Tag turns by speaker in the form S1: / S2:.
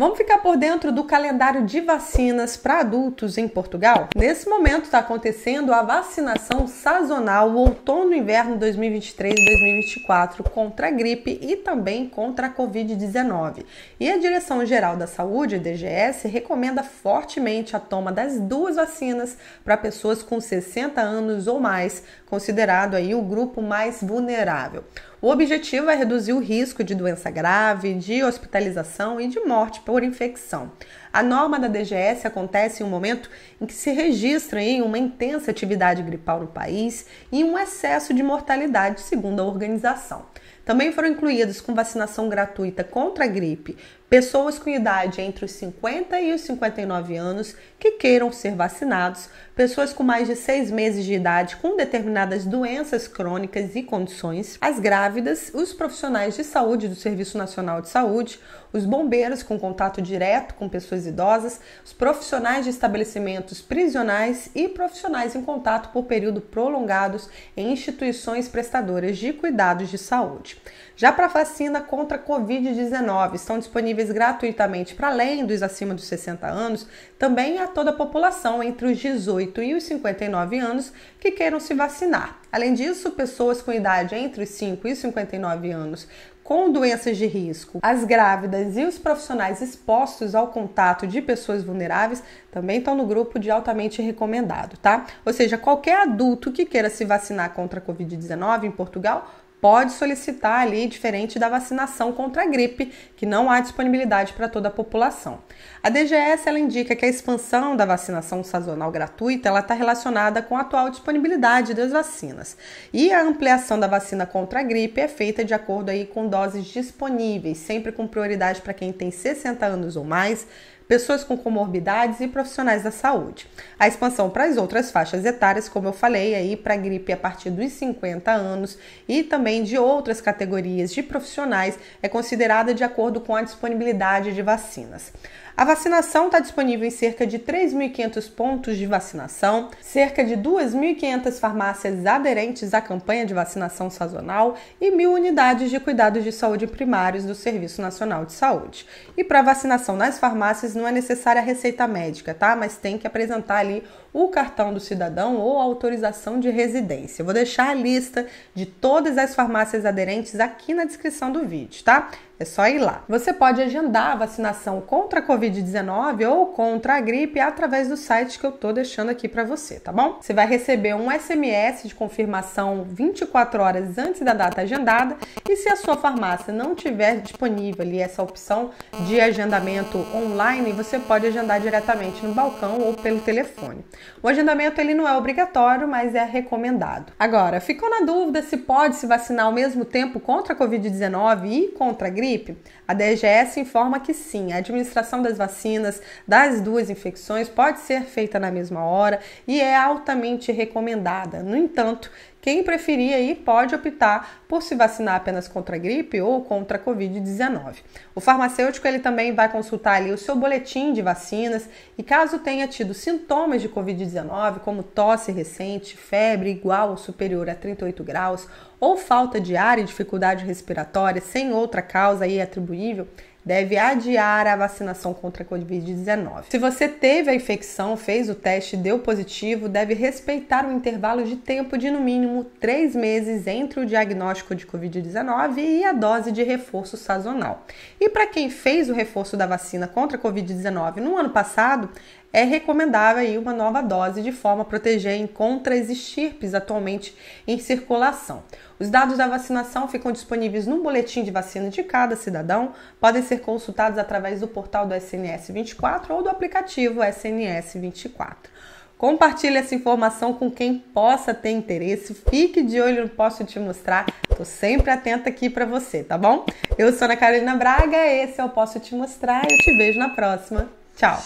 S1: Vamos ficar por dentro do calendário de vacinas para adultos em Portugal? Nesse momento está acontecendo a vacinação sazonal outono inverno 2023-2024 contra a gripe e também contra a Covid-19. E a Direção-Geral da Saúde, DGS, recomenda fortemente a toma das duas vacinas para pessoas com 60 anos ou mais, considerado aí o grupo mais vulnerável. O objetivo é reduzir o risco de doença grave, de hospitalização e de morte por infecção. A norma da DGS acontece em um momento em que se registra em uma intensa atividade gripal no país e um excesso de mortalidade, segundo a organização. Também foram incluídos com vacinação gratuita contra a gripe pessoas com idade entre os 50 e os 59 anos que queiram ser vacinados, pessoas com mais de seis meses de idade com determinadas doenças crônicas e condições, as grávidas, os profissionais de saúde do Serviço Nacional de Saúde, os bombeiros com contato direto com pessoas idosas, os profissionais de estabelecimentos prisionais e profissionais em contato por período prolongados em instituições prestadoras de cuidados de saúde. Já para a vacina contra a Covid-19, estão disponíveis gratuitamente para além dos acima dos 60 anos, também a toda a população entre os 18 e os 59 anos que queiram se vacinar. Além disso, pessoas com idade entre os 5 e 59 anos com doenças de risco, as grávidas e os profissionais expostos ao contato de pessoas vulneráveis também estão no grupo de altamente recomendado, tá? Ou seja, qualquer adulto que queira se vacinar contra a Covid-19 em Portugal pode solicitar ali, diferente da vacinação contra a gripe, que não há disponibilidade para toda a população. A DGS ela indica que a expansão da vacinação sazonal gratuita ela está relacionada com a atual disponibilidade das vacinas. E a ampliação da vacina contra a gripe é feita de acordo aí com doses disponíveis, sempre com prioridade para quem tem 60 anos ou mais, pessoas com comorbidades e profissionais da saúde. A expansão para as outras faixas etárias, como eu falei aí, para gripe a partir dos 50 anos e também de outras categorias de profissionais é considerada de acordo com a disponibilidade de vacinas. A vacinação está disponível em cerca de 3.500 pontos de vacinação, cerca de 2.500 farmácias aderentes à campanha de vacinação sazonal e mil unidades de cuidados de saúde primários do Serviço Nacional de Saúde. E para vacinação nas farmácias, não é necessária a receita médica, tá? Mas tem que apresentar ali o cartão do cidadão ou autorização de residência. Eu vou deixar a lista de todas as farmácias aderentes aqui na descrição do vídeo, tá? É só ir lá. Você pode agendar a vacinação contra a Covid-19 ou contra a gripe através do site que eu tô deixando aqui para você, tá bom? Você vai receber um SMS de confirmação 24 horas antes da data agendada e se a sua farmácia não tiver disponível ali essa opção de agendamento online, você pode agendar diretamente no balcão ou pelo telefone. O agendamento ele não é obrigatório, mas é recomendado. Agora, ficou na dúvida se pode se vacinar ao mesmo tempo contra a Covid-19 e contra a gripe? A DGS informa que sim, a administração das vacinas das duas infecções pode ser feita na mesma hora e é altamente recomendada. No entanto, quem preferir aí pode optar por se vacinar apenas contra a gripe ou contra a Covid-19. O farmacêutico ele também vai consultar ali o seu boletim de vacinas e caso tenha tido sintomas de Covid-19, como tosse recente, febre igual ou superior a 38 graus, ou falta de ar e dificuldade respiratória sem outra causa aí atribuível, deve adiar a vacinação contra a Covid-19. Se você teve a infecção, fez o teste, deu positivo, deve respeitar um intervalo de tempo de no mínimo três meses entre o diagnóstico de Covid-19 e a dose de reforço sazonal. E para quem fez o reforço da vacina contra a Covid-19 no ano passado, é recomendável aí uma nova dose de forma a proteger contra as estirpes atualmente em circulação. Os dados da vacinação ficam disponíveis no boletim de vacina de cada cidadão, podem ser consultados através do portal do SNS 24 ou do aplicativo SNS 24. Compartilhe essa informação com quem possa ter interesse. Fique de olho, não posso te mostrar. Estou sempre atenta aqui para você, tá bom? Eu sou a Ana Carolina Braga, esse é o Posso Te Mostrar. Eu te vejo na próxima. Tchau!